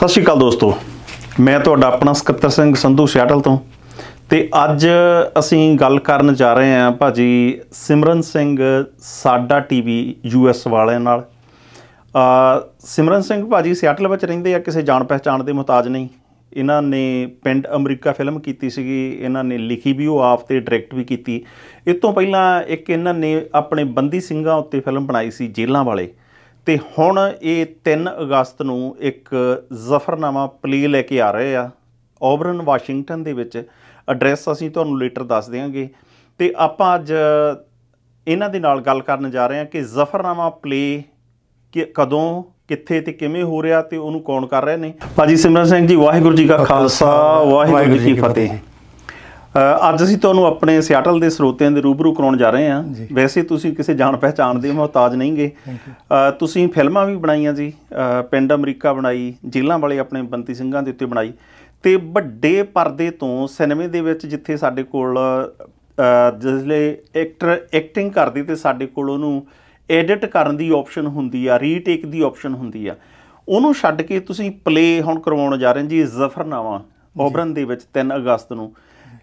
ਸਤਿ ਸ਼੍ਰੀ ਅਕਾਲ ਦੋਸਤੋ ਮੈਂ ਤੁਹਾਡਾ ਆਪਣਾ ਸਕੱਤਰ ਸਿੰਘ ਸੰਧੂ ਸ਼ਾਟਲ ਤੋਂ ਤੇ ਅੱਜ ਅਸੀਂ ਗੱਲ ਕਰਨ ਜਾ ਰਹੇ ਹਾਂ ਭਾਜੀ ਸਿਮਰਨ ਸਿੰਘ ਸਾਡਾ ਟੀਵੀ ਯੂਐਸ ਵਾਲਿਆਂ ਨਾਲ ਆ ਸਿਮਰਨ ਸਿੰਘ ਭਾਜੀ ਸਿਆਟਲ ਵਿੱਚ ਰਹਿੰਦੇ ਆ ਕਿਸੇ ਜਾਣ ਪਹਿਚਾਣ ਦੇ ਮੁਤਾਜ ਨਹੀਂ ਇਹਨਾਂ ਨੇ ਪਿੰਡ ਅਮਰੀਕਾ ਫਿਲਮ ਕੀਤੀ ਸੀਗੀ ਇਹਨਾਂ ਨੇ ਲਿਖੀ ਵੀ ਉਹ ਆਪ ਤੇ ਡਾਇਰੈਕਟ ਵੀ ਕੀਤੀ ਇਸ ਤੋਂ ਪਹਿਲਾਂ ਇੱਕ ਇਹਨਾਂ ਨੇ ਆਪਣੇ ਬੰਦੀ ਸਿੰਘਾਂ ਉੱਤੇ ਫਿਲਮ ਬਣਾਈ ਸੀ ਜੇਲਾਂ ਵਾਲੇ ਤੇ ਹੁਣ ਇਹ 3 ਅਗਸਤ ਨੂੰ ਇੱਕ ਜ਼ਫਰਨਾਮਾ ਪਲੀ ਲੈ ਕੇ ਆ ਰਹੇ ਆ ਓਬਰਨ ਵਾਸ਼ਿੰਗਟਨ ਦੇ ਵਿੱਚ ਐਡਰੈਸ ਅਸੀਂ ਤੁਹਾਨੂੰ ਲੇਟਰ ਦੱਸ ਦੇਵਾਂਗੇ ਤੇ ਆਪਾਂ ਅੱਜ ਇਹਨਾਂ ਦੇ ਨਾਲ ਗੱਲ ਕਰਨ ਜਾ ਰਹੇ ਹਾਂ ਕਿ ਜ਼ਫਰਨਾਮਾ ਪਲੇ ਕਿ ਕਦੋਂ ਕਿੱਥੇ ਤੇ ਕਿਵੇਂ ਹੋ ਰਿਹਾ ਤੇ ਉਹਨੂੰ ਕੌਣ ਕਰ ਰਹੇ ਨੇ ਭਾਜੀ ਸਿਮਰਨ ਸਿੰਘ ਜੀ ਵਾਹਿਗੁਰੂ ਜੀ ਕਾ ਖਾਲਸਾ ਵਾਹਿਗੁਰੂ ਜੀ ਕੀ ਫਤਿਹ ਅੱਜ ਅਸੀਂ ਤੁਹਾਨੂੰ ਆਪਣੇ ਸਿਆਟਲ ਦੇ ਸਰੋਤਿਆਂ ਦੇ ਰੂਬਰੂ ਕਰਾਉਣ ਜਾ ਰਹੇ ਹਾਂ ਵੈਸੇ ਤੁਸੀਂ ਕਿਸੇ ਜਾਣ ਪਹਿਚਾਣ ਦੇ ਮਹਤਾਜ ਨਹੀਂਗੇ ਤੁਸੀਂ ਫਿਲਮਾਂ ਵੀ ਬਣਾਈਆਂ ਜੀ ਪਿੰਡ ਅਮਰੀਕਾ ਬਣਾਈ ਜੇਲਾਂ ਵਾਲੇ ਆਪਣੇ ਬੰਤੀ ਸਿੰਘਾਂ ਦੇ ਉੱਤੇ ਬਣਾਈ ਤੇ ਵੱਡੇ ਪਰਦੇ ਤੋਂ ਸਿਨੇਮੇ ਦੇ ਵਿੱਚ ਜਿੱਥੇ ਸਾਡੇ ਕੋਲ ਜਿਸਲੇ ਐਕਟਰ ਐਕਟਿੰਗ ਕਰਦੀ ਤੇ ਸਾਡੇ ਕੋਲ ਉਹਨੂੰ ਐਡਿਟ ਕਰਨ ਦੀ ਆਪਸ਼ਨ ਹੁੰਦੀ ਆ ਰੀਟੇਕ ਦੀ ਆਪਸ਼ਨ ਹੁੰਦੀ ਆ ਉਹਨੂੰ ਛੱਡ ਕੇ ਤੁਸੀਂ ਪਲੇ ਹੁਣ ਕਰਵਾਉਣ ਜਾ ਰਹੇ ਜੀ ਜ਼ਫਰਨਾਮਾ ਓਬਰਨ ਦੇ ਵਿੱਚ 3 ਅਗਸਤ ਨੂੰ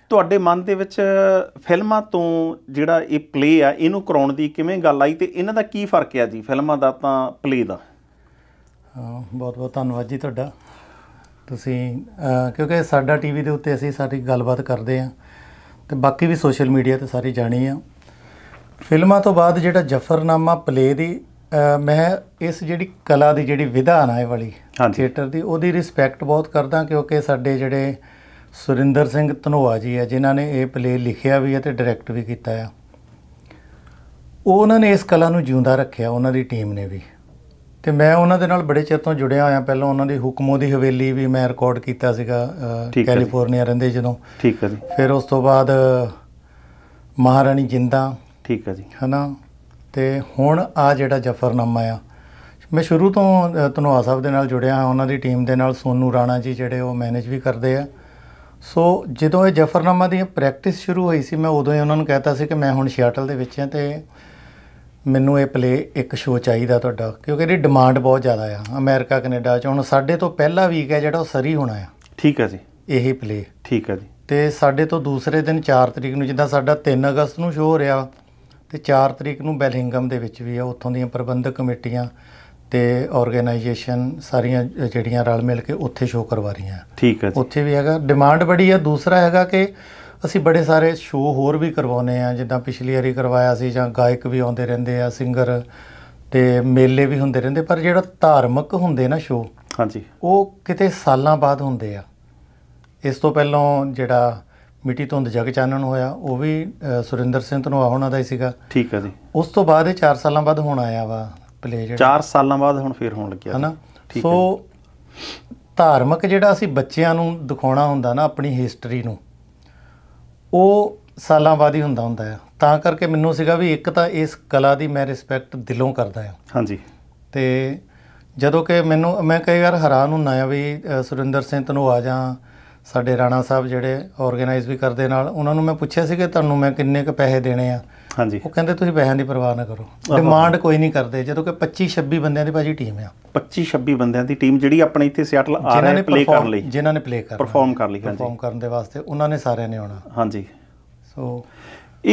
ਤੁਹਾਡੇ ਮਨ ਦੇ ਵਿੱਚ ਫਿਲਮਾਂ ਤੋਂ ਜਿਹੜਾ ਇਹ ਪਲੇ ਆ ਇਹਨੂੰ ਕਰਾਉਣ ਦੀ ਕਿਵੇਂ ਗੱਲ ਆਈ ਤੇ ਇਹਨਾਂ ਦਾ ਕੀ ਫਰਕ ਆ ਜੀ ਫਿਲਮਾਂ ਦਾ ਤਾਂ ਪਲੇ ਦਾ ਬਹੁਤ ਬਹੁਤ ਧੰਨਵਾਦ ਜੀ ਤੁਹਾਡਾ ਤੁਸੀਂ ਕਿਉਂਕਿ ਸਾਡਾ ਟੀਵੀ ਦੇ ਉੱਤੇ ਅਸੀਂ ਸਾਰੀ ਗੱਲਬਾਤ ਕਰਦੇ ਆ ਤੇ ਬਾਕੀ ਵੀ ਸੋਸ਼ਲ ਮੀਡੀਆ ਤੇ ਸਾਰੀ ਜਾਣੀ ਆ ਫਿਲਮਾਂ ਤੋਂ ਬਾਅਦ ਜਿਹੜਾ ਜਫਰਨਾਮਾ ਪਲੇ ਦੀ ਮੈਂ ਇਸ ਜਿਹੜੀ ਕਲਾ ਦੀ ਜਿਹੜੀ ਵਿਧਾਨ ਆਏ ਵਾਲੀ ਥੀਏਟਰ ਦੀ ਉਹਦੀ ਰਿਸਪੈਕਟ ਬਹੁਤ ਕਰਦਾ ਕਿਉਂਕਿ ਸਾਡੇ ਜਿਹੜੇ ਸੁਰਿੰਦਰ ਸਿੰਘ ਧਨੋਆ ਜੀ ਹੈ ਜਿਨ੍ਹਾਂ ਨੇ ਇਹ ਪਲੇ ਲਿਖਿਆ ਵੀ ਹੈ ਤੇ ਡਾਇਰੈਕਟ ਵੀ ਕੀਤਾ ਆ ਉਹ ਉਹਨਾਂ ਨੇ ਇਸ ਕਲਾ ਨੂੰ ਜਿਉਂਦਾ ਰੱਖਿਆ ਉਹਨਾਂ ਦੀ ਟੀਮ ਨੇ ਵੀ ਤੇ ਮੈਂ ਉਹਨਾਂ ਦੇ ਨਾਲ ਬੜੇ ਚਿਰ ਤੋਂ ਜੁੜਿਆ ਹੋਇਆ ਪਹਿਲਾਂ ਉਹਨਾਂ ਦੀ ਹੁਕਮੋ ਦੀ ਹਵੇਲੀ ਵੀ ਮੈਂ ਰਿਕਾਰਡ ਕੀਤਾ ਸੀਗਾ ਕੈਲੀਫੋਰਨੀਆ ਰਹਿੰਦੇ ਜਦੋਂ ਠੀਕ ਹੈ ਜੀ ਫਿਰ ਉਸ ਤੋਂ ਬਾਅਦ ਮਹਾਰਾਣੀ ਜਿੰਦਾ ਠੀਕ ਹੈ ਜੀ ਹਨਾ ਤੇ ਹੁਣ ਆ ਜਿਹੜਾ ਜਫਰਨਾਮਾ ਆ ਮੈਂ ਸ਼ੁਰੂ ਤੋਂ ਤਨਵਾ ਸਾਹਿਬ ਦੇ ਨਾਲ ਜੁੜਿਆ ਹਾਂ ਉਹਨਾਂ ਦੀ ਟੀਮ ਦੇ ਨਾਲ ਸੋਨੂ ਰਾਣਾ ਜੀ ਜਿਹੜੇ ਉਹ ਮੈਨੇਜ ਵੀ ਕਰਦੇ ਆ ਸੋ ਜਦੋਂ ਇਹ ਜਫਰਨਾਮਾ ਦੀ ਪ੍ਰੈਕਟਿਸ ਸ਼ੁਰੂ ਹੋਈ ਸੀ ਮੈਂ ਉਦੋਂ ਹੀ ਉਹਨਾਂ ਨੂੰ ਕਹਿਤਾ ਸੀ ਕਿ ਮੈਂ ਹੁਣ ਸ਼ਿਆਟਲ ਦੇ ਵਿੱਚ ਹਾਂ ਤੇ ਮੈਨੂੰ ਇਹ ਪਲੇ ਇੱਕ ਸ਼ੋਅ ਚਾਹੀਦਾ ਤੁਹਾਡਾ ਕਿਉਂਕਿ ਇਹਦੀ ਡਿਮਾਂਡ ਬਹੁਤ ਜ਼ਿਆਦਾ ਆ ਅਮਰੀਕਾ ਕੈਨੇਡਾ ਚ ਹੁਣ ਸਾਡੇ ਤੋਂ ਪਹਿਲਾ ਵੀਕ ਹੈ ਜਿਹੜਾ ਉਹ ਸਰੀ ਹੋਣਾ ਆ ਠੀਕ ਹੈ ਜੀ ਇਹ ਹੀ ਪਲੇ ਠੀਕ ਹੈ ਜੀ ਤੇ ਸਾਡੇ ਤੋਂ ਦੂਸਰੇ ਦਿਨ 4 ਤਰੀਕ ਨੂੰ ਜਿੱਦਾਂ ਸਾਡਾ 3 ਅਗਸਤ ਨੂੰ ਸ਼ੋਅ ਹੋ ਰਿਹਾ ਤੇ 4 ਤਰੀਕ ਨੂੰ ਬੈਲਿੰਗਮ ਦੇ ਵਿੱਚ ਵੀ ਆ ਉੱਥੋਂ ਦੀਆਂ ਪ੍ਰਬੰਧਕ ਕਮੇਟੀਆਂ ਤੇ ਆਰਗੇਨਾਈਜੇਸ਼ਨ ਸਾਰੀਆਂ ਜਿਹੜੀਆਂ ਰਲ ਮਿਲ ਕੇ ਉੱਥੇ ਸ਼ੋਅ ਕਰਵਾ ਰਹੀਆਂ ਠੀਕ ਹੈ ਜੀ ਉੱਥੇ ਵੀ ਹੈਗਾ ਡਿਮਾਂਡ ਬੜੀ ਹੈ ਦੂਸਰਾ ਹੈਗਾ ਕਿ ਅਸੀਂ ਬੜੇ ਸਾਰੇ ਸ਼ੋਅ ਹੋਰ ਵੀ ਕਰਵਾਉਨੇ ਆ ਜਿੱਦਾਂ ਪਿਛਲੀ ਵਾਰੀ ਕਰਵਾਇਆ ਸੀ ਜਾਂ ਗਾਇਕ ਵੀ ਆਉਂਦੇ ਰਹਿੰਦੇ ਆ ਸਿੰਗਰ ਤੇ ਮੇਲੇ ਵੀ ਹੁੰਦੇ ਰਹਿੰਦੇ ਪਰ ਜਿਹੜਾ ਧਾਰਮਿਕ ਹੁੰਦੇ ਨਾ ਸ਼ੋਅ ਹਾਂਜੀ ਉਹ ਕਿਤੇ ਸਾਲਾਂ ਬਾਅਦ ਹੁੰਦੇ ਆ ਇਸ ਤੋਂ ਪਹਿਲਾਂ ਜਿਹੜਾ ਮਿੱਟੀ ਤੋਂ ਜਗ ਚਾਨਣ ਹੋਇਆ ਉਹ ਵੀ ਸੁਰਿੰਦਰ ਸਿੰਘ ਤੋਂ ਆਉਣਾ ਦਾ ਹੀ ਸੀਗਾ ਠੀਕ ਹੈ ਜੀ ਉਸ ਤੋਂ ਬਾਅਦ ਇਹ 4 ਸਾਲਾਂ ਬਾਅਦ ਹੋਣਾ ਆਇਆ ਵਾ ਪਲੇ ਜਿਹੜਾ 4 ਸਾਲਾਂ ਬਾਅਦ ਹੁਣ ਫੇਰ ਹੋਣ ਲੱਗਿਆ ਠੀਕ ਹੈ ਸੋ ਧਾਰਮਿਕ ਜਿਹੜਾ ਅਸੀਂ ਬੱਚਿਆਂ ਨੂੰ ਦਿਖਾਉਣਾ ਹੁੰਦਾ ਨਾ ਆਪਣੀ ਹਿਸਟਰੀ ਨੂੰ ਉਹ ਸਾਲਾਂ ਬਾਅਦ ਹੀ ਹੁੰਦਾ ਹੁੰਦਾ ਹੈ ਤਾਂ ਕਰਕੇ ਮੈਨੂੰ ਸੀਗਾ ਵੀ ਇੱਕ ਤਾਂ ਇਸ ਕਲਾ ਦੀ ਮੈਂ ਰਿਸਪੈਕਟ ਦਿਲੋਂ ਕਰਦਾ ਹਾਂ ਹਾਂਜੀ ਤੇ ਜਦੋਂ ਕਿ ਮੈਨੂੰ ਮੈਂ ਕਈ ਵਾਰ ਹੈਰਾਨ ਹੁੰਨਾ ਆ ਵੀ ਸੁਰਿੰਦਰ ਸਿੰਘ ਤਨੋਆ ਜਾਂ ਸਾਡੇ ਰਾਣਾ ਸਾਹਿਬ ਜਿਹੜੇ ਆਰਗੇਨਾਈਜ਼ ਵੀ ਕਰਦੇ ਨਾਲ ਉਹਨਾਂ ਨੂੰ ਮੈਂ ਪੁੱਛਿਆ ਸੀ ਕਿ ਤੁਹਾਨੂੰ ਮੈਂ ਕਿੰਨੇ ਕ ਪੈਸੇ ਦੇਣੇ ਆ ਹਾਂਜੀ ਉਹ ਕਹਿੰਦੇ ਤੁਸੀਂ ਪੈਸਿਆਂ ਦੀ ਪਰਵਾਹ ਨਾ ਕਰੋ ਡਿਮਾਂਡ ਕੋਈ ਨਹੀਂ ਕਰਦੇ ਜਦੋਂ ਕਿ 25 26 ਬੰਦਿਆਂ ਦੀ ਭਾਜੀ ਟੀਮ ਆ 25 26 ਬੰਦਿਆਂ ਦੀ ਟੀਮ ਜਿਹੜੀ ਆਪਣੇ ਇੱਥੇ ਸਿਆਟਲ ਆ ਰਹੇ ਪਲੇ ਕਰਨ ਲਈ ਜਿਨ੍ਹਾਂ ਨੇ ਪਲੇ ਕਰਨਾ ਪਰਫਾਰਮ ਕਰ ਲਈ ਹਾਂਜੀ ਪਰਫਾਰਮ ਕਰਨ ਦੇ ਵਾਸਤੇ ਉਹਨਾਂ ਨੇ ਸਾਰਿਆਂ ਨੇ ਆਉਣਾ ਹਾਂਜੀ ਸੋ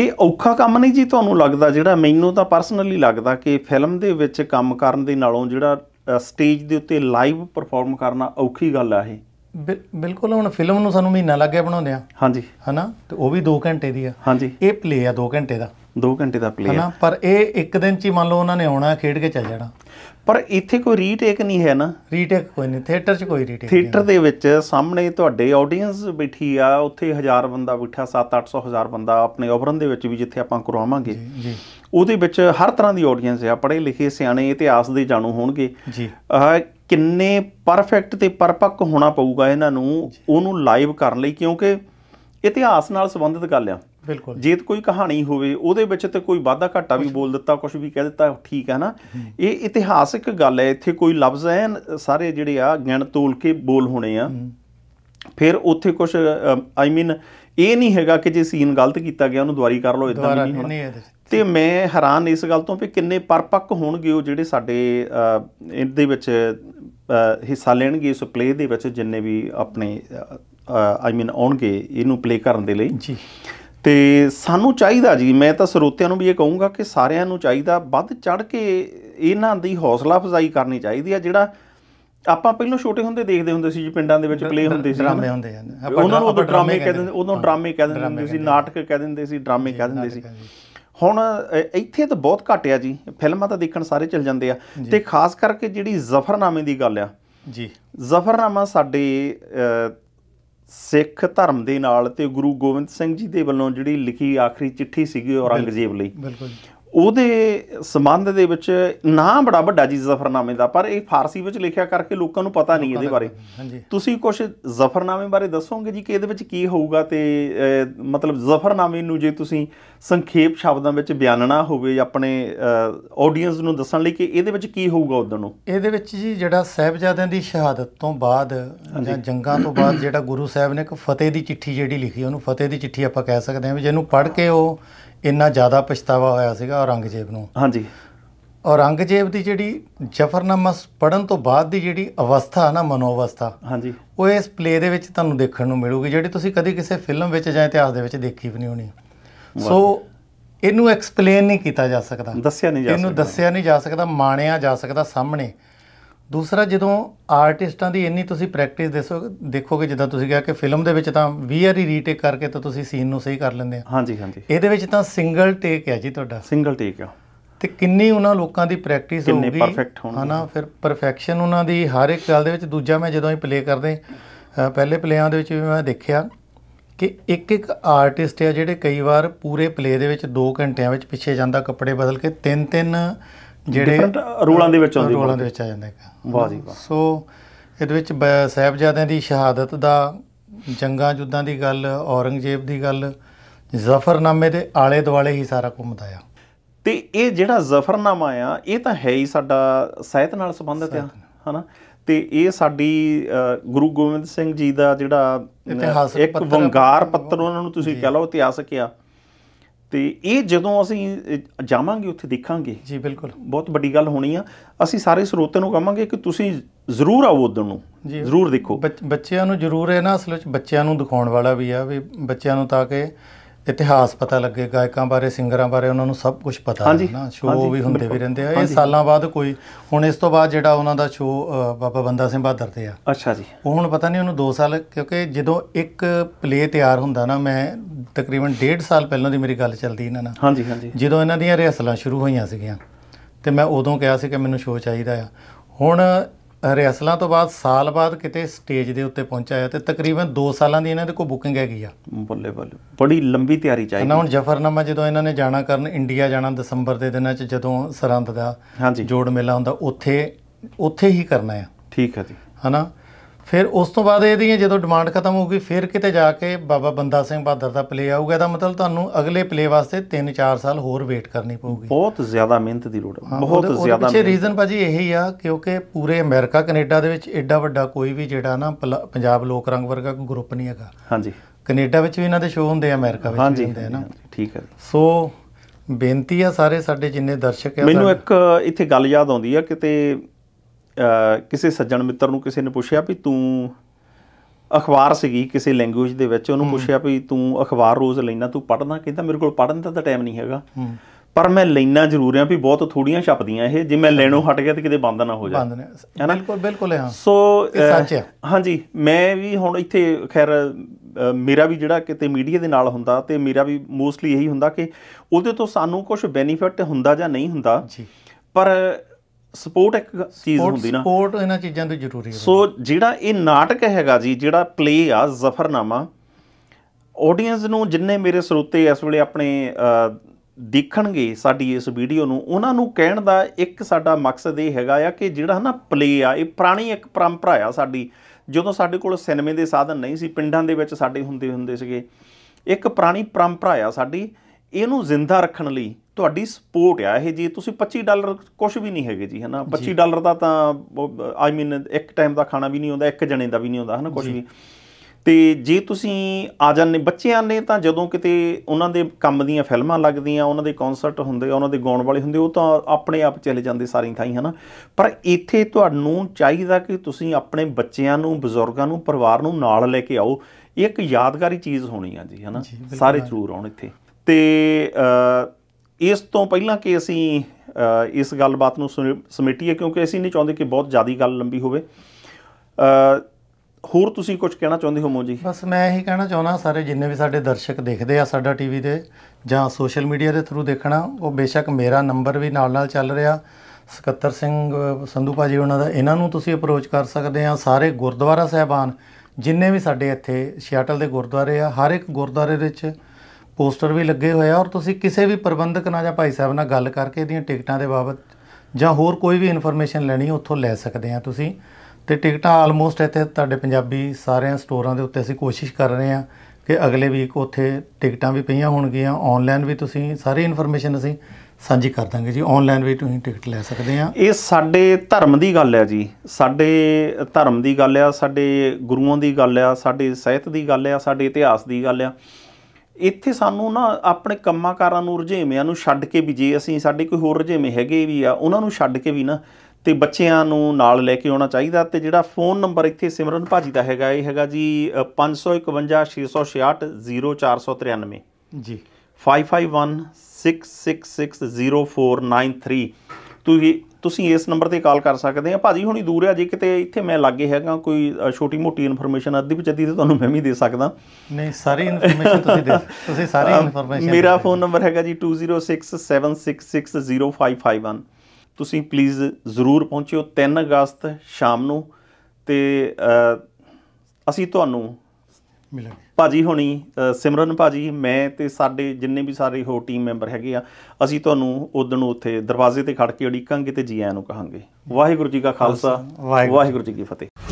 ਇਹ ਔਖਾ ਕੰਮ ਨਹੀਂ ਜੀ ਤੁਹਾਨੂੰ ਲੱਗਦਾ ਜਿਹੜਾ ਮੈਨੂੰ ਤਾਂ ਪਰਸਨਲੀ ਲੱਗਦਾ ਕਿ ਫਿਲਮ ਦੇ ਵਿੱਚ ਕੰਮ ਕਰਨ ਦੇ ਨਾਲੋਂ ਜਿਹੜਾ ਸਟੇਜ ਦੇ ਉੱਤੇ ਲਾਈਵ ਪਰਫਾਰਮ ਕਰਨਾ ਔਖੀ ਗੱਲ ਆ ਇਹ ਬਿਲਕੁਲ ਹੁਣ ਫਿਲਮ ਨੂੰ ਸਾਨੂੰ ਮਹੀਨਾ ਲੱਗ ਗਿਆ ਬਣਾਉਂਦੇ ਆ ਹਾਂਜੀ ਹਨਾ ਤੇ ਉਹ ਵੀ 2 ਘੰਟੇ ਦੀ ਆ ਹਾਂਜੀ ਇਹ ਪਲੇ ਆ 2 ਘੰਟੇ ਦਾ 2 ਘੰਟੇ ਦਾ ਪਲੇ ਆ ਹਨਾ ਪਰ ਇਹ ਇੱਕ ਦਿਨ ਚ ਹੀ ਮੰਨ ਲਓ ਉਹਨਾਂ ਨੇ ਆਉਣਾ ਖੇਡ ਕੇ ਚੱਲ ਜਾਣਾ ਪਰ ਇੱਥੇ ਕੋਈ ਰੀਟੇਕ ਨਹੀਂ ਹੈ ਨਾ ਰੀਟੇਕ ਕੋਈ ਨਹੀਂ ਥੀਏਟਰ 'ਚ ਕੋਈ ਰੀਟੇਕ ਥੀਏਟਰ ਦੇ ਵਿੱਚ ਸਾਹਮਣੇ ਤੁਹਾਡੇ ਆਡੀਅנס ਬੈਠੀ ਆ ਉੱਥੇ 1000 ਬੰਦਾ ਬੈਠਾ 7-800 ਹਜ਼ਾਰ ਬੰਦਾ ਆਪਣੇ ਓਵਰਨ ਦੇ ਵਿੱਚ ਵੀ ਜਿੱਥੇ ਆਪਾਂ ਕਰਵਾਵਾਂਗੇ ਜੀ ਉਹਦੇ ਵਿੱਚ ਹਰ ਤਰ੍ਹਾਂ ਦੀ ਆਡੀਅנס ਆ ਪੜ੍ਹੇ ਲਿਖੇ ਸਿਆਣੇ ਇਤਿਹਾਸ ਦੇ ਜਾਣੂ ਹੋਣਗੇ ਜੀ ਕਿੰਨੇ ਪਰਫੈਕਟ ਤੇ ਪਰਪੱਕ ਹੋਣਾ ਪਊਗਾ ਇਹਨਾਂ ਨੂੰ ਉਹਨੂੰ ਲਾਈਵ ਕਰਨ ਲਈ ਕਿਉਂਕਿ ਇਤਿਹਾਸ ਨਾਲ ਸੰਬੰਧਿਤ ਗੱਲ ਆ ਬਿਲਕੁਲ ਜੇ ਕੋਈ ਕਹਾਣੀ ਹੋਵੇ ਉਹਦੇ ਵਿੱਚ ਤੇ ਕੋਈ ਵਾਧਾ ਘਾਟਾ ਵੀ ਬੋਲ ਦਿੱਤਾ ਕੁਝ ਵੀ ਕਹਿ ਦਿੱਤਾ ਠੀਕ ਹੈ ਨਾ ਇਹ ਇਤਿਹਾਸਿਕ ਗੱਲ ਹੈ ਇੱਥੇ ਕੋਈ ਲਫ਼ਜ਼ ਐ ਸਾਰੇ ਜਿਹੜੇ ਆ ਗਿਣ ਤੋਲ ਕੇ ਬੋਲ ਹੋਣੇ ਆ ਫਿਰ ਉੱਥੇ ਕੁਝ ਆਈ ਮੀਨ ਇਹ ਨਹੀਂ ਹੈਗਾ ਕਿ ਜੇ ਸੀਨ ਗਲਤ ਕੀਤਾ ਗਿਆ ਉਹਨੂੰ ਦੁਆਰੀ ਕਰ ਲਓ ਇਦਾਂ ਨਹੀਂ ਹੁੰਦਾ ਤੇ ਮੈਂ ਹੈਰਾਨ ਇਸ ਗੱਲ ਤੋਂ ਕਿ ਕਿੰਨੇ ਪਰਪੱਕ ਹੋਣਗੇ ਉਹ ਜਿਹੜੇ ਸਾਡੇ ਇਹਦੇ ਵਿੱਚ ਹਿੱਸਾ ਲੈਣਗੇ ਇਸ ਪਲੇ ਦੇ ਵਿੱਚ ਜਿੰਨੇ ਵੀ ਆਪਣੇ ਆਈ ਮੀਨ ਆਉਣਗੇ ਇਹਨੂੰ ਪਲੇ ਕਰਨ ਦੇ ਲਈ ਜੀ ਤੇ ਸਾਨੂੰ ਚਾਹੀਦਾ ਜੀ ਮੈਂ ਤਾਂ ਸਰੋਤਿਆਂ ਨੂੰ ਵੀ ਇਹ ਕਹੂੰਗਾ ਕਿ ਸਾਰਿਆਂ ਨੂੰ ਚਾਹੀਦਾ ਵੱਧ ਚੜ ਕੇ ਇਹਨਾਂ ਦੀ ਹੌਸਲਾ ਫਜ਼ਾਈ ਕਰਨੀ ਚਾਹੀਦੀ ਆ ਜਿਹੜਾ ਆਪਾਂ ਪਹਿਲਾਂ ਛੋਟੇ ਹੁੰਦੇ ਦੇਖਦੇ ਹੁੰਦੇ ਸੀ ਜੀ ਪਿੰਡਾਂ ਦੇ ਵਿੱਚ ਪਲੇ ਹੁੰਦੇ ਸੀ ਡਰਾਮੇ ਹੁੰਦੇ ਆਪਾਂ ਉਹਨਾਂ ਨੂੰ ਡਰਾਮੇ ਕਹਿੰਦੇ ਉਦੋਂ ਡਰਾਮੇ ਕਹਿੰਦੇ ਹੁੰਦੇ ਸੀ ਨਾਟਕ ਕਹਿੰਦੇ ਸੀ ਡਰਾਮੇ ਕਹਿੰਦੇ ਦਿੰਦੇ ਸੀ ਹੁਣ ਇੱਥੇ ਤਾਂ ਬਹੁਤ ਘਟ ਆ ਜੀ ਫਿਲਮਾਂ ਤਾਂ ਦੇਖਣ ਸਾਰੇ ਚਲ ਜਾਂਦੇ ਆ ਤੇ ਖਾਸ ਕਰਕੇ ਜਿਹੜੀ ਜ਼ਫਰਨਾਮੇ ਦੀ ਗੱਲ ਆ ਜੀ ਜ਼ਫਰਨਾਮਾ ਸਾਡੇ ਸਿੱਖ ਧਰਮ ਦੇ ਨਾਲ ਤੇ ਗੁਰੂ ਗੋਬਿੰਦ ਸਿੰਘ ਜੀ ਦੇ ਵੱਲੋਂ ਜਿਹੜੀ ਲਿਖੀ ਆਖਰੀ ਚਿੱਠੀ ਸੀਗੀ ਔਰੰਗਜ਼ੇਬ ਲਈ ਬਿਲਕੁਲ ਉਹਦੇ ਸੰਬੰਧ ਦੇ ਵਿੱਚ ਨਾ ਬੜਾ ਵੱਡਾ ਜੀ ਜ਼ਫਰਨਾਮੇ ਦਾ ਪਰ ਇਹ ਫਾਰਸੀ ਵਿੱਚ ਲਿਖਿਆ ਕਰਕੇ ਲੋਕਾਂ ਨੂੰ ਪਤਾ ਨਹੀਂ ਇਹਦੇ ਬਾਰੇ ਤੁਸੀਂ ਕੁਝ ਜ਼ਫਰਨਾਮੇ ਬਾਰੇ ਦੱਸੋਗੇ ਜੀ ਕਿ ਇਹਦੇ ਵਿੱਚ ਕੀ ਹੋਊਗਾ ਤੇ ਮਤਲਬ ਜ਼ਫਰਨਾਮੇ ਨੂੰ ਜੇ ਤੁਸੀਂ ਸੰਖੇਪ ਸ਼ਬਦਾਂ ਵਿੱਚ ਬਿਆਨਣਾ ਹੋਵੇ ਆਪਣੇ ਆਡੀਅנס ਨੂੰ ਦੱਸਣ ਲਈ ਕਿ ਇਹਦੇ ਵਿੱਚ ਕੀ ਹੋਊਗਾ ਉਦੋਂ ਨੂੰ ਇਹਦੇ ਵਿੱਚ ਜੀ ਜਿਹੜਾ ਸਹਿਬਜ਼ਾਦਿਆਂ ਦੀ ਸ਼ਹਾਦਤ ਤੋਂ ਬਾਅਦ ਜਾਂ ਜੰਗਾਂ ਤੋਂ ਬਾਅਦ ਜਿਹੜਾ ਗੁਰੂ ਸਾਹਿਬ ਨੇ ਇੱਕ ਫਤਿਹ ਦੀ ਚਿੱਠੀ ਜਿਹੜੀ ਲਿਖੀ ਉਹਨੂੰ ਫਤਿਹ ਦੀ ਚਿੱਠੀ ਆਪਾਂ ਕਹਿ ਸਕਦੇ ਹਾਂ ਵੀ ਜਿਹਨੂੰ ਪੜ੍ਹ ਕੇ ਉਹ ਇੰਨਾ ਜ਼ਿਆਦਾ ਪਛਤਾਵਾ ਹੋਇਆ ਸੀਗਾ ਔਰੰਗਜ਼ੇਬ ਨੂੰ ਹਾਂਜੀ ਔਰੰਗਜ਼ੇਬ ਦੀ ਜਿਹੜੀ ਜਫਰਨਾਮਾ ਪੜਨ ਤੋਂ ਬਾਅਦ ਦੀ ਜਿਹੜੀ ਅਵਸਥਾ ਨਾ ਮਨੋਵਸਥਾ ਹਾਂਜੀ ਉਹ ਇਸ ਪਲੇ ਦੇ ਵਿੱਚ ਤੁਹਾਨੂੰ ਦੇਖਣ ਨੂੰ ਮਿਲੂਗੀ ਜਿਹੜੀ ਤੁਸੀਂ ਕਦੇ ਕਿਸੇ ਫਿਲਮ ਵਿੱਚ ਜਾਂ ਇਤਿਹਾਸ ਦੇ ਵਿੱਚ ਦੇਖੀ ਵੀ ਨਹੀਂ ਹੋਣੀ ਸੋ ਇਹਨੂੰ ਐਕਸਪਲੇਨ ਨਹੀਂ ਕੀਤਾ ਜਾ ਸਕਦਾ ਦੱਸਿਆ ਨਹੀਂ ਜਾ ਸਕਦਾ ਇਹਨੂੰ ਦੱਸਿਆ ਨਹੀਂ ਜਾ ਸਕਦਾ ਮਾਣਿਆ ਜਾ ਸਕਦਾ ਸਾਹਮਣੇ ਦੂਸਰਾ ਜਦੋਂ ਆਰਟਿਸਟਾਂ ਦੀ ਇੰਨੀ ਤੁਸੀਂ ਪ੍ਰੈਕਟਿਸ ਦੇਖੋਗੇ ਜਿੱਦਾਂ ਤੁਸੀਂ ਕਿਹਾ ਕਿ ਫਿਲਮ ਦੇ ਵਿੱਚ ਤਾਂ 20 ਹੀ ਰੀਟੇਕ ਕਰਕੇ ਤਾਂ ਤੁਸੀਂ ਸੀਨ ਨੂੰ ਸਹੀ ਕਰ ਲੈਂਦੇ ਆ ਹਾਂਜੀ ਹਾਂਜੀ ਇਹਦੇ ਵਿੱਚ ਤਾਂ ਸਿੰਗਲ ਟੇਕ ਹੈ ਜੀ ਤੁਹਾਡਾ ਸਿੰਗਲ ਟੇਕ ਹੈ ਤੇ ਕਿੰਨੀ ਉਹਨਾਂ ਲੋਕਾਂ ਦੀ ਪ੍ਰੈਕਟਿਸ ਹੋਊਗੀ ਕਿੰਨੇ ਪਰਫੈਕਟ ਹੋਣਗੇ ਹਨਾ ਫਿਰ ਪਰਫੈਕਸ਼ਨ ਉਹਨਾਂ ਦੀ ਹਰ ਇੱਕ ਗੱਲ ਦੇ ਵਿੱਚ ਦੂਜਾ ਮੈਂ ਜਦੋਂ ਹੀ ਪਲੇ ਕਰਦੇ ਪਹਿਲੇ ਪਲੇਆਂ ਦੇ ਵਿੱਚ ਵੀ ਮੈਂ ਦੇਖਿਆ ਕਿ ਇੱਕ ਇੱਕ ਆਰਟਿਸਟ ਹੈ ਜਿਹੜੇ ਕਈ ਵਾਰ ਪੂਰੇ ਪਲੇ ਦੇ ਵਿੱਚ 2 ਘੰਟਿਆਂ ਵਿੱਚ ਪਿੱਛੇ ਜਾਂਦਾ ਕੱਪੜੇ ਬਦਲ ਕੇ ਤਿੰਨ ਤਿੰਨ ਜਿਹੜੇ ਰੂਲਾਂ ਦੇ ਵਿੱਚ ਆਉਂਦੇ ਰੂਲਾਂ ਦੇ ਵਿੱਚ ਆ ਜਾਂਦਾ ਹੈ ਵਾਹ ਜੀ ਵਾਹ ਸੋ ਇਹਦੇ ਵਿੱਚ ਸਹਿਬਜ਼ਾਦਿਆਂ ਦੀ ਸ਼ਹਾਦਤ ਦਾ ਜੰਗਾਂ ਜੁੱਦਾਂ ਦੀ ਗੱਲ ਔਰੰਗਜ਼ੇਬ ਦੀ ਗੱਲ ਜ਼ਫਰਨਾਮੇ ਦੇ ਆਲੇ ਦੁਆਲੇ ਹੀ ਸਾਰਾ ਘੁੰਮਦਾ ਆ ਤੇ ਇਹ ਜਿਹੜਾ ਜ਼ਫਰਨਾਮਾ ਆ ਇਹ ਤਾਂ ਹੈ ਹੀ ਸਾਡਾ ਸਾਹਿਤ ਨਾਲ ਸੰਬੰਧਿਤ ਆ ਹਨਾ ਤੇ ਇਹ ਸਾਡੀ ਗੁਰੂ ਗੋਬਿੰਦ ਸਿੰਘ ਜੀ ਦਾ ਜਿਹੜਾ ਇੱਕ ਵੰਗਾਰ ਪੱਤਰ ਉਹਨਾਂ ਨੂੰ ਤੁਸੀਂ ਕਹ ਲਓ ਇਤਿਹਾਸਕ ਆ ਤੇ ਇਹ ਜਦੋਂ ਅਸੀਂ ਜਾਵਾਂਗੇ ਉੱਥੇ ਦੇਖਾਂਗੇ ਜੀ ਬਿਲਕੁਲ ਬਹੁਤ ਵੱਡੀ ਗੱਲ ਹੋਣੀ ਆ ਅਸੀਂ ਸਾਰੇ ਸਰੋਤਿਆਂ ਨੂੰ ਕਹਾਂਗੇ ਕਿ ਤੁਸੀਂ ਜ਼ਰੂਰ ਆਓ ਉਦੋਂ ਨੂੰ ਜ਼ਰੂਰ ਦੇਖੋ ਬੱਚਿਆਂ ਨੂੰ ਜ਼ਰੂਰ ਹੈ ਨਾ ਅਸਲ ਵਿੱਚ ਬੱਚਿਆਂ ਨੂੰ ਦਿਖਾਉਣ ਵਾਲਾ ਵੀ ਆ ਵੀ ਬੱਚਿਆਂ ਨੂੰ ਤਾਂ ਕਿ ਇਤਿਹਾਸ ਪਤਾ ਲੱਗੇ ਗਾਇਕਾਂ ਬਾਰੇ ਸਿੰਗਰਾਂ ਬਾਰੇ ਉਹਨਾਂ ਨੂੰ ਸਭ ਕੁਝ ਪਤਾ ਹੈ ਨਾ ਸ਼ੋਅ ਵੀ ਹੁੰਦੇ ਵੀ ਰਹਿੰਦੇ ਆ ਇਹ ਸਾਲਾਂ ਬਾਅਦ ਕੋਈ ਹੁਣ ਇਸ ਤੋਂ ਬਾਅਦ ਜਿਹੜਾ ਉਹਨਾਂ ਦਾ ਸ਼ੋਅ ਬਾਬਾ ਬੰਦਾ ਸਿੰਘ ਬਹਾਦਰ ਤੇ ਆ ਅੱਛਾ ਜੀ ਉਹ ਹੁਣ ਪਤਾ ਨਹੀਂ ਉਹਨੂੰ 2 ਸਾਲ ਕਿਉਂਕਿ ਜਦੋਂ ਇੱਕ ਪਲੇ ਤਿਆਰ ਹੁੰਦਾ ਨਾ ਮੈਂ ਤਕਰੀਬਨ 1.5 ਸਾਲ ਪਹਿਲਾਂ ਦੀ ਮੇਰੀ ਗੱਲ ਚੱਲਦੀ ਇਹਨਾਂ ਨਾਲ ਹਾਂਜੀ ਹਾਂਜੀ ਜਦੋਂ ਇਹਨਾਂ ਦੀਆਂ ਰਿਹਸਲਾਂ ਸ਼ੁਰੂ ਹੋਈਆਂ ਸੀਗੀਆਂ ਤੇ ਮੈਂ ਉਦੋਂ ਕਿਹਾ ਸੀ ਕਿ ਮੈਨੂੰ ਸ਼ੋਅ ਚਾਹੀਦਾ ਆ ਹੁਣ ਰਿਹਸਲਾਂ ਤੋਂ ਬਾਅਦ ਸਾਲ ਬਾਅਦ ਕਿਤੇ ਸਟੇਜ ਦੇ ਉੱਤੇ ਪਹੁੰਚਾਇਆ ਤੇ ਤਕਰੀਬਨ 2 ਸਾਲਾਂ ਦੀ ਇਹਨਾਂ ਦੇ ਕੋਲ ਬੁਕਿੰਗ ਹੈਗੀ ਆ ਬੱਲੇ ਬੱਲੇ ਬੜੀ ਲੰਬੀ ਤਿਆਰੀ ਚਾਹੀਦੀ ਹੈ ਹੁਣ ਜਫਰਨਾਮਾ ਜਦੋਂ ਇਹਨਾਂ ਨੇ ਜਾਣਾ ਕਰਨ ਇੰਡੀਆ ਜਾਣਾ ਦਸੰਬਰ ਦੇ ਦਿਨਾਂ 'ਚ ਜਦੋਂ ਸਰੰਦ ਦਾ ਜੋੜ ਮੇਲਾ ਹੁੰਦਾ ਉੱਥੇ ਉੱਥੇ ਹੀ ਕਰਨਾ ਹੈ ਠੀਕ ਹੈ ਜੀ ਹਨਾ ਫਿਰ ਉਸ ਤੋਂ ਬਾਅਦ ਇਹਦੀਆਂ ਜਦੋਂ ਡਿਮਾਂਡ ਖਤਮ ਹੋਊਗੀ ਫਿਰ ਕਿਤੇ ਜਾ ਕੇ ਬਾਬਾ ਬੰਦਾ ਸਿੰਘ ਬਹਾਦਰ ਦਾ ਪਲੇ ਆਊਗਾ ਇਹਦਾ ਮਤਲਬ ਤੁਹਾਨੂੰ ਅਗਲੇ ਪਲੇ ਵਾਸਤੇ 3-4 ਸਾਲ ਹੋਰ ਵੇਟ ਕਰਨੀ ਪਊਗੀ ਬਹੁਤ ਜ਼ਿਆਦਾ ਮਿਹਨਤ ਦੀ ਲੋੜ ਹੈ ਬਹੁਤ ਜ਼ਿਆਦਾ ਪਿੱਛੇ ਰੀਜ਼ਨ ਭਾਜੀ ਇਹੀ ਆ ਕਿਉਂਕਿ ਪੂਰੇ ਅਮਰੀਕਾ ਕੈਨੇਡਾ ਦੇ ਵਿੱਚ ਐਡਾ ਵੱਡਾ ਕੋਈ ਵੀ ਜਿਹੜਾ ਨਾ ਪੰਜਾਬ ਲੋਕ ਰੰਗ ਵਰਗਾ ਕੋਈ ਗਰੁੱਪ ਨਹੀਂ ਹੈਗਾ ਹਾਂਜੀ ਕੈਨੇਡਾ ਵਿੱਚ ਵੀ ਇਹਨਾਂ ਦੇ ਸ਼ੋਅ ਹੁੰਦੇ ਆ ਅਮਰੀਕਾ ਵਿੱਚ ਵੀ ਹੁੰਦੇ ਆ ਨਾ ਠੀਕ ਹੈ ਸੋ ਬੇਨਤੀ ਆ ਸਾਰੇ ਸਾਡੇ ਜਿੰਨੇ ਦਰਸ਼ਕ ਆ ਮੈਨੂੰ ਇੱਕ ਇੱਥੇ ਗੱਲ ਯਾਦ ਆਉਂਦੀ ਆ ਕਿਤੇ ਕਿਸੇ ਸੱਜਣ ਮਿੱਤਰ ਨੂੰ ਕਿਸੇ ਨੇ ਪੁੱਛਿਆ ਵੀ ਤੂੰ ਅਖਬਾਰ ਸੀਗੀ ਕਿਸੇ ਲੈਂਗੁਏਜ ਦੇ ਵਿੱਚ ਉਹਨੂੰ ਪੁੱਛਿਆ ਵੀ ਤੂੰ ਅਖਬਾਰ ਰੋਜ਼ ਲੈਣਾ ਤੂੰ ਪੜ੍ਹਨਾ ਕਹਿੰਦਾ ਮੇਰੇ ਕੋਲ ਪੜ੍ਹਨ ਦਾ ਤਾਂ ਟਾਈਮ ਨਹੀਂ ਹੈਗਾ ਪਰ ਮੈਂ ਲੈਣਾ ਜ਼ਰੂਰ ਆ ਵੀ ਬਹੁਤ ਥੋੜੀਆਂ ਛਪਦੀਆਂ ਇਹ ਜੇ ਮੈਂ ਲੈਣੋਂ ਹਟ ਗਿਆ ਤੇ ਕਿਤੇ ਬੰਦ ਨਾ ਹੋ ਜਾ ਬੰਦ ਨਾ ਬਿਲਕੁਲ ਬਿਲਕੁਲ ਹਾਂ ਸੋ ਸੱਚ ਹੈ ਹਾਂਜੀ ਮੈਂ ਵੀ ਹੁਣ ਇੱਥੇ ਖੈਰ ਮੇਰਾ ਵੀ ਜਿਹੜਾ ਕਿਤੇ ਮੀਡੀਆ ਦੇ ਨਾਲ ਹੁੰਦਾ ਤੇ ਮੇਰਾ ਵੀ ਮੋਸਟਲੀ ਇਹੀ ਹੁੰਦਾ ਕਿ ਉਹਦੇ ਤੋਂ ਸਾਨੂੰ ਕੁਝ ਬੈਨੀਫਿਟ ਹੁੰਦਾ ਜਾਂ ਨਹੀਂ ਹੁੰਦਾ ਜੀ ਪਰ ਸਪੋਰਟ ਇੱਕ ਚੀਜ਼ ਹੁੰਦੀ ਨਾ ਸਪੋਰਟ ਇਹਨਾਂ ਚੀਜ਼ਾਂ ਤੇ ਜ਼ਰੂਰੀ ਹੈ ਸੋ ਜਿਹੜਾ ਇਹ ਨਾਟਕ ਹੈਗਾ ਜੀ ਜਿਹੜਾ ਪਲੇ ਆ ਜ਼ਫਰਨਾਮਾ ਆਡੀਅנס ਨੂੰ ਜਿੰਨੇ ਮੇਰੇ ਸਰੋਤੇ ਇਸ ਵੇਲੇ ਆਪਣੇ ਦੇਖਣਗੇ ਸਾਡੀ ਇਸ ਵੀਡੀਓ ਨੂੰ ਉਹਨਾਂ ਨੂੰ ਕਹਿਣ ਦਾ ਇੱਕ ਸਾਡਾ ਮਕਸਦ ਇਹ ਹੈਗਾ ਆ ਕਿ ਜਿਹੜਾ ਨਾ ਪਲੇ ਆ ਇਹ ਪੁਰਾਣੀ ਇੱਕ ਪਰੰਪਰਾ ਆ ਸਾਡੀ ਜਦੋਂ ਸਾਡੇ ਕੋਲ ਸਿਨੇਮੇ ਦੇ ਸਾਧਨ ਨਹੀਂ ਸੀ ਪਿੰਡਾਂ ਦੇ ਵਿੱਚ ਸਾਡੇ ਹੁੰਦੇ ਹੁੰਦੇ ਸੀਗੇ ਇੱਕ ਪੁਰਾਣੀ ਪਰੰਪਰਾ ਆ ਸਾਡੀ ਇਹਨੂੰ ਜ਼ਿੰਦਾ ਰੱਖਣ ਲਈ ਤੁਹਾਡੀ ਸਪੋਰਟ ਆ ਇਹ ਜੀ ਤੁਸੀਂ 25 ਡਾਲਰ ਕੁਝ ਵੀ ਨਹੀਂ ਹੈਗੇ ਜੀ ਹਨਾ 25 ਡਾਲਰ ਦਾ ਤਾਂ ਆਈ ਮੀਨ ਇੱਕ ਟਾਈਮ ਦਾ ਖਾਣਾ ਵੀ ਨਹੀਂ ਹੁੰਦਾ ਇੱਕ ਜਣੇ ਦਾ ਵੀ ਨਹੀਂ ਹੁੰਦਾ ਹਨਾ ਕੁਝ ਵੀ ਤੇ ਜੇ ਤੁਸੀਂ ਆ ਜਾਂਦੇ ਬੱਚਿਆਂ ਨੇ ਤਾਂ ਜਦੋਂ ਕਿਤੇ ਉਹਨਾਂ ਦੇ ਕੰਮ ਦੀਆਂ ਫਿਲਮਾਂ ਲੱਗਦੀਆਂ ਉਹਨਾਂ ਦੇ ਕਨਸਰਟ ਹੁੰਦੇ ਉਹਨਾਂ ਦੇ ਗਾਉਣ ਵਾਲੇ ਹੁੰਦੇ ਉਹ ਤਾਂ ਆਪਣੇ ਆਪ ਚਲੇ ਜਾਂਦੇ ਸਾਰੀ ਥਾਈ ਹਨਾ ਪਰ ਇੱਥੇ ਤੁਹਾਨੂੰ ਚਾਹੀਦਾ ਕਿ ਤੁਸੀਂ ਆਪਣੇ ਬੱਚਿਆਂ ਨੂੰ ਬਜ਼ੁਰਗਾਂ ਨੂੰ ਪਰਿਵਾਰ ਨੂੰ ਨਾਲ ਲੈ ਕੇ ਆਓ ਇਹ ਇੱਕ ਯਾਦਗਾਰੀ ਚੀਜ਼ ਹੋਣੀ ਆ ਜੀ ਹਨਾ ਸਾਰੇ ਜ਼ਰੂਰ ਆਉਣ ਇੱਥੇ ਤੇ ਇਸ ਤੋਂ ਪਹਿਲਾਂ ਕਿ ਅਸੀਂ ਇਸ ਗੱਲਬਾਤ ਨੂੰ ਸਮੇਟੀਏ ਕਿਉਂਕਿ ਅਸੀਂ ਨਹੀਂ ਚਾਹੁੰਦੇ ਕਿ ਬਹੁਤ ਜ਼ਿਆਦਾ ਗੱਲ ਲੰਬੀ ਹੋਵੇ ਹੋਰ ਤੁਸੀਂ ਕੁਝ ਕਹਿਣਾ ਚਾਹੁੰਦੇ ਹੋ ਮੋ ਜੀ ਬਸ ਮੈਂ ਇਹੀ ਕਹਿਣਾ ਚਾਹੁੰਦਾ ਸਾਰੇ ਜਿੰਨੇ ਵੀ ਸਾਡੇ ਦਰਸ਼ਕ ਦੇਖਦੇ ਆ ਸਾਡਾ ਟੀਵੀ ਤੇ ਜਾਂ ਸੋਸ਼ਲ ਮੀਡੀਆ ਦੇ ਥਰੂ ਦੇਖਣਾ ਉਹ ਬੇਸ਼ੱਕ ਮੇਰਾ ਨੰਬਰ ਵੀ ਨਾਲ-ਨਾਲ ਚੱਲ ਰਿਹਾ ਸਕੱਤਰ ਸਿੰਘ ਸੰਧੂ ਭਾਜੀ ਉਹਨਾਂ ਦਾ ਇਹਨਾਂ ਨੂੰ ਤੁਸੀਂ ਅਪਰੋਚ ਕਰ ਸਕਦੇ ਆ ਸਾਰੇ ਗੁਰਦੁਆਰਾ ਸਹਿਬਾਨ ਜਿੰਨੇ ਵੀ ਸਾਡੇ ਇੱਥੇ ਸ਼ਿਆਟਲ ਦੇ ਗੁਰਦੁਆਰੇ ਆ ਹਰ ਇੱਕ ਗੁਰਦੁਆਰੇ ਵਿੱਚ ਪੋਸਟਰ ਵੀ ਲੱਗੇ ਹੋਏ ਆ ਔਰ ਤੁਸੀਂ ਕਿਸੇ ਵੀ ਪ੍ਰਬੰਧਕ ਨਾਲ ਜਾਂ ਭਾਈ ਸਾਹਿਬ ਨਾਲ ਗੱਲ ਕਰਕੇ ਇਹਦੀਆਂ ਟਿਕਟਾਂ ਦੇ ਬਾਬਤ ਜਾਂ ਹੋਰ ਕੋਈ ਵੀ ਇਨਫੋਰਮੇਸ਼ਨ ਲੈਣੀ ਉੱਥੋਂ ਲੈ ਸਕਦੇ ਆ ਤੁਸੀਂ ਤੇ ਟਿਕਟਾਂ ਆਲਮੋਸਟ ਇੱਥੇ ਤੁਹਾਡੇ ਪੰਜਾਬੀ ਸਾਰਿਆਂ ਸਟੋਰਾਂ ਦੇ ਉੱਤੇ ਅਸੀਂ ਕੋਸ਼ਿਸ਼ ਕਰ ਰਹੇ ਆ ਕਿ ਅਗਲੇ ਵੀਕ ਉੱਥੇ ਟਿਕਟਾਂ ਵੀ ਪਈਆਂ ਹੋਣਗੀਆਂ ਆਨਲਾਈਨ ਵੀ ਤੁਸੀਂ ਸਾਰੀ ਇਨਫੋਰਮੇਸ਼ਨ ਅਸੀਂ ਸਾਂਝੀ ਕਰ ਦਾਂਗੇ ਜੀ ਆਨਲਾਈਨ ਵੀ ਤੁਸੀਂ ਟਿਕਟ ਲੈ ਸਕਦੇ ਆ ਇਹ ਸਾਡੇ ਧਰਮ ਦੀ ਗੱਲ ਆ ਜੀ ਸਾਡੇ ਧਰਮ ਦੀ ਗੱਲ ਆ ਸਾਡੇ ਗੁਰੂਆਂ ਦੀ ਗੱਲ ਆ ਸਾਡੇ ਸਹਿਤ ਦੀ ਗੱਲ ਆ ਸਾਡੇ ਇਤਿਹਾਸ ਦੀ ਗੱਲ ਆ ਇੱਥੇ ਸਾਨੂੰ ਨਾ ਆਪਣੇ ਕੰਮਾਂਕਾਰਾਂ ਨੂੰ ਰੁਝੇਵਿਆਂ ਨੂੰ ਛੱਡ ਕੇ ਵੀ ਜੇ ਅਸੀਂ ਸਾਡੇ ਕੋਈ ਹੋਰ ਰੁਝੇਵੇਂ ਹੈਗੇ ਵੀ ਆ ਉਹਨਾਂ ਨੂੰ ਛੱਡ ਕੇ ਵੀ ਨਾ ਤੇ ਬੱਚਿਆਂ ਨੂੰ ਨਾਲ ਲੈ ਕੇ ਆਉਣਾ ਚਾਹੀਦਾ ਤੇ ਜਿਹੜਾ ਫੋਨ ਨੰਬਰ ਇੱਥੇ ਸਿਮਰਨ ਭਾਜੀ ਦਾ ਹੈਗਾ ਇਹ ਹੈਗਾ ਜੀ 5516660493 ਜੀ 5516660493 ਤੁਸੀਂ ਤੁਸੀਂ ਇਸ ਨੰਬਰ ਤੇ ਕਾਲ ਕਰ ਸਕਦੇ ਆ ਭਾਜੀ ਹੁਣੀ ਦੂਰ ਆ ਜੇ ਕਿਤੇ ਇੱਥੇ ਮੈਂ ਲਾਗੇ ਹੈਗਾ ਕੋਈ ਛੋਟੀ ਮੋਟੀ ਇਨਫੋਰਮੇਸ਼ਨ ਅੱਧੀ ਪਚੱਦੀ ਤੇ ਤੁਹਾਨੂੰ ਮੈਂ ਵੀ ਦੇ ਸਕਦਾ ਨਹੀਂ ਸਾਰੀ ਇਨਫੋਰਮੇਸ਼ਨ ਤੁਸੀਂ ਦੇ ਤੁਸੀਂ ਸਾਰੀ ਇਨਫੋਰਮੇਸ਼ਨ ਮੇਰਾ ਫੋਨ ਨੰਬਰ ਹੈਗਾ ਜੀ 2067660551 ਤੁਸੀਂ ਪਲੀਜ਼ ਜ਼ਰੂਰ ਪਹੁੰਚਿਓ 3 ਅਗਸਤ ਸ਼ਾਮ ਨੂੰ ਤੇ ਅਸੀਂ ਤੁਹਾਨੂੰ ਮਿਲਾਂਗੇ ਭਾਜੀ ਹੋਣੀ ਸਿਮਰਨ ਭਾਜੀ ਮੈਂ ਤੇ ਸਾਡੇ ਜਿੰਨੇ ਵੀ ਸਾਰੇ ਹੋ ਟੀਮ ਮੈਂਬਰ ਹੈਗੇ ਆ ਅਸੀਂ ਤੁਹਾਨੂੰ ਉਦੋਂ ਉੱਥੇ ਦਰਵਾਜ਼ੇ ਤੇ ਖੜ ਕੇ ਉਡੀਕਾਂਗੇ ਤੇ ਜੀ ਆਇਆਂ ਨੂੰ ਕਹਾਂਗੇ ਵਾਹਿਗੁਰੂ ਜੀ ਕਾ ਖਾਲਸਾ ਵਾਹਿਗੁਰੂ ਜੀ ਕੀ ਫਤਿਹ